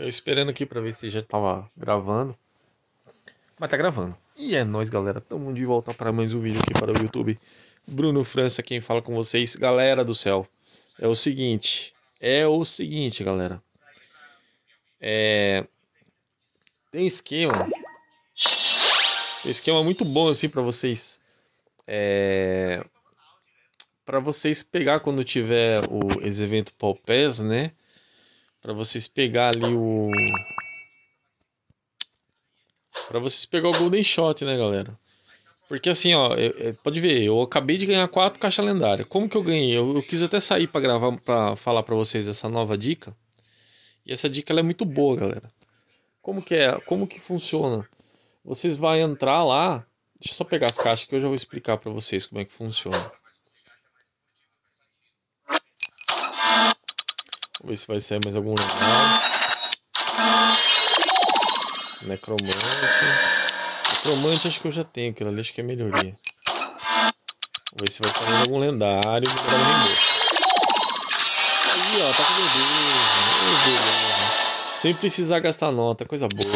Eu esperando aqui para ver se já tava gravando. Mas tá gravando. E é nóis, galera. Tamo de volta para mais um vídeo aqui para o YouTube. Bruno França quem fala com vocês. Galera do céu, é o seguinte. É o seguinte, galera. É... Tem esquema. Tem esquema muito bom, assim, para vocês. É... Pra vocês pegar quando tiver o, esse evento Paul Pass, né? para vocês pegar ali o para vocês pegar o golden shot, né, galera? Porque assim, ó, eu, é, pode ver, eu acabei de ganhar quatro caixas lendárias. Como que eu ganhei? Eu, eu quis até sair para gravar, para falar para vocês essa nova dica. E essa dica ela é muito boa, galera. Como que é? Como que funciona? Vocês vão entrar lá. Deixa eu só pegar as caixas que eu já vou explicar para vocês como é que funciona. Vamos ver se vai sair mais algum legal. Necromante. Necromante acho que eu já tenho, aquilo ali acho que é melhoria. Vamos ver se vai sair algum lendário. Aí, ó, tá com medusa. Sem precisar gastar nota, coisa boa.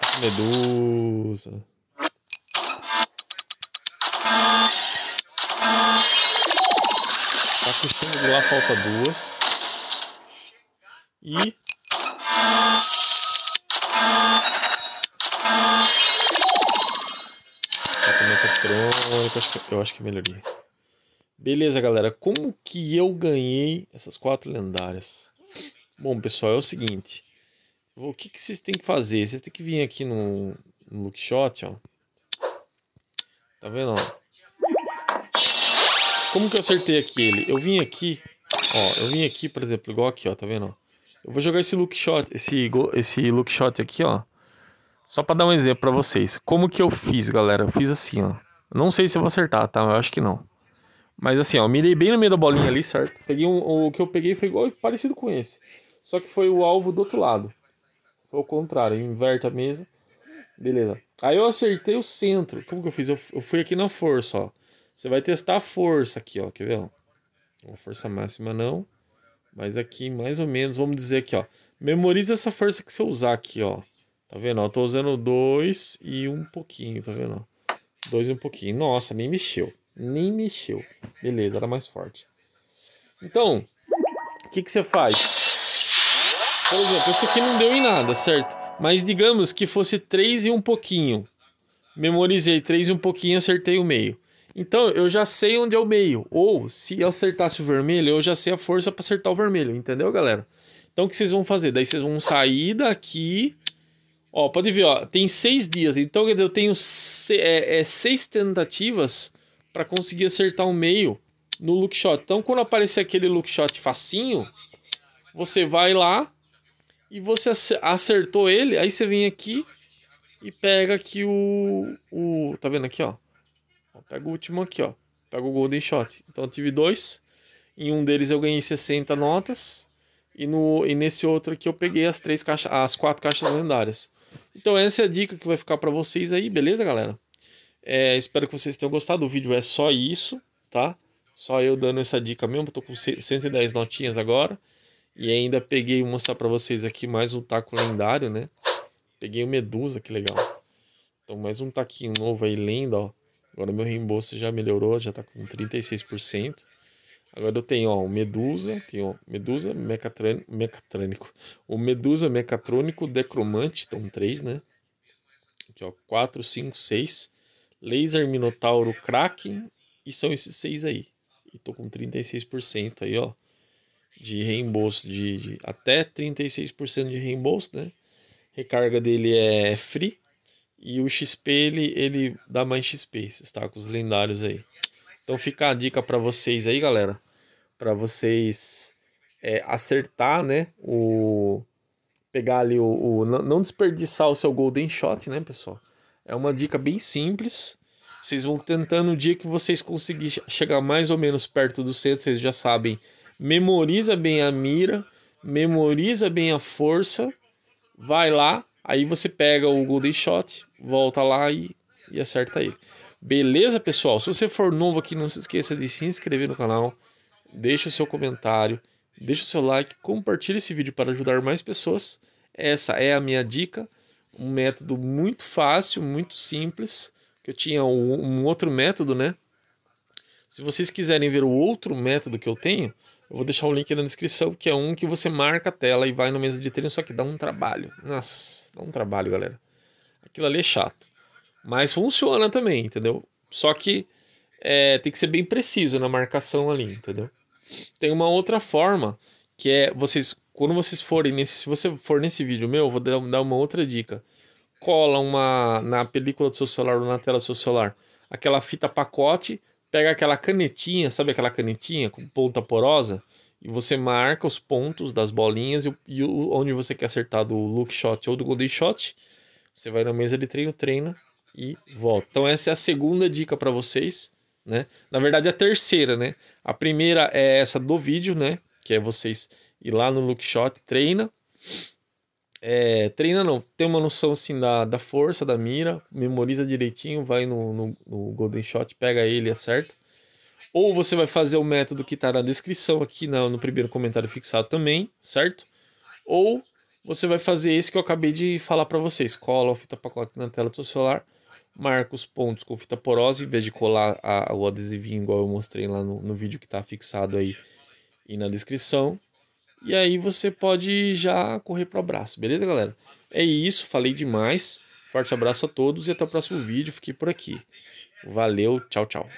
Tá com medusa. Tá custando lá, falta duas e eletrônico, acho que, eu acho que melhoria. Beleza, galera. Como que eu ganhei essas quatro lendárias? Bom, pessoal, é o seguinte. O que, que vocês têm que fazer? Vocês têm que vir aqui no, no look shot, ó. Tá vendo, ó? Como que eu acertei aquele? Eu vim aqui, ó. Eu vim aqui, por exemplo, igual aqui, ó. Tá vendo, ó? Eu vou jogar esse look shot, esse, esse look shot aqui, ó. Só para dar um exemplo para vocês. Como que eu fiz, galera? Eu fiz assim, ó. Não sei se eu vou acertar, tá? Eu acho que não. Mas assim, ó, mirei bem no meio da bolinha ali, certo? Peguei um, o que eu peguei foi igual, parecido com esse. Só que foi o alvo do outro lado. Foi o contrário, inverte a mesa. Beleza. Aí eu acertei o centro. Como que eu fiz? Eu, eu fui aqui na força, ó. Você vai testar a força aqui, ó. Quer ver? Ó? Força máxima não. Mas aqui, mais ou menos, vamos dizer aqui, ó. Memoriza essa força que você usar aqui, ó. Tá vendo? Eu tô usando 2 e um pouquinho, tá vendo? 2 e um pouquinho. Nossa, nem mexeu. Nem mexeu. Beleza, era mais forte. Então, o que, que você faz? Por exemplo, isso aqui não deu em nada, certo? Mas digamos que fosse 3 e um pouquinho. Memorizei 3 e um pouquinho, acertei o meio. Então eu já sei onde é o meio. Ou se eu acertasse o vermelho, eu já sei a força para acertar o vermelho, entendeu, galera? Então o que vocês vão fazer? Daí vocês vão sair daqui. Ó, pode ver, ó, tem seis dias. Então quer dizer, eu tenho é, é, seis tentativas para conseguir acertar o meio no look shot. Então quando aparecer aquele look shot facinho, você vai lá e você acertou ele. Aí você vem aqui e pega aqui o, o tá vendo aqui, ó? Pega o último aqui, ó. Pega o Golden Shot. Então eu tive dois. Em um deles eu ganhei 60 notas. E, no, e nesse outro aqui eu peguei as três caixas, as quatro caixas lendárias. Então essa é a dica que vai ficar para vocês aí, beleza, galera? É, espero que vocês tenham gostado. O vídeo é só isso, tá? Só eu dando essa dica mesmo. tô com 110 notinhas agora. E ainda peguei, vou mostrar pra vocês aqui mais um taco lendário, né? Peguei o Medusa, que legal. Então mais um taquinho novo aí, lenda, ó. Agora meu reembolso já melhorou, já tá com 36%. Agora eu tenho, ó, o Medusa, tenho ó, Medusa mecatrânico, mecatrânico. O Medusa mecatrônico decromante, então 3, né? Aqui, ó, 4, 5, 6. Laser Minotauro Kraken e são esses seis aí. E tô com 36% aí, ó, de reembolso de, de até 36% de reembolso, né? Recarga dele é free e o XP, ele, ele dá mais XP, tá com os lendários aí. Então fica a dica para vocês aí, galera. para vocês é, acertar, né? O. Pegar ali o, o. Não desperdiçar o seu Golden Shot, né, pessoal? É uma dica bem simples. Vocês vão tentando o dia que vocês conseguirem chegar mais ou menos perto do centro, vocês já sabem. Memoriza bem a mira, memoriza bem a força, vai lá, aí você pega o Golden Shot, volta lá e, e acerta ele. Beleza, pessoal? Se você for novo aqui, não se esqueça de se inscrever no canal, deixa o seu comentário, deixa o seu like, compartilha esse vídeo para ajudar mais pessoas. Essa é a minha dica, um método muito fácil, muito simples, que eu tinha um, outro método, né? Se vocês quiserem ver o outro método que eu tenho, eu vou deixar o link na descrição, que é um que você marca a tela e vai na mesa de treino, só que dá um trabalho. Nossa, dá um trabalho, galera aquilo ali é chato. Mas funciona também, entendeu? Só que é, tem que ser bem preciso na marcação ali, entendeu? Tem uma outra forma que é vocês, quando vocês forem nesse, se você for nesse vídeo meu, eu vou dar, uma outra dica. Cola uma na película do seu celular ou na tela do seu celular, aquela fita pacote, pega aquela canetinha, sabe aquela canetinha com ponta porosa? e você marca os pontos das bolinhas e, e, onde você quer acertar do look shot ou do golden shot você vai na mesa de treino, treina e volta. Então essa é a segunda dica para vocês, né? Na verdade a terceira, né? A primeira é essa do vídeo, né? Que é vocês ir lá no look shot, treina. É, treina não, tem uma noção assim da, da força da mira, memoriza direitinho, vai no, no, no golden shot, pega ele e acerta. Ou você vai fazer o método que está na descrição aqui na, no primeiro comentário fixado também, certo? Ou você vai fazer esse que eu acabei de falar para vocês. Cola a fita pacote na tela do seu celular, marca os pontos com fita porosa, em vez de colar a, o adesivinho igual eu mostrei lá no, no vídeo que está fixado aí e na descrição. E aí você pode já correr pro abraço, beleza, galera? É isso, falei demais. Forte abraço a todos e até o próximo vídeo. Fiquei por aqui. Valeu, tchau, tchau.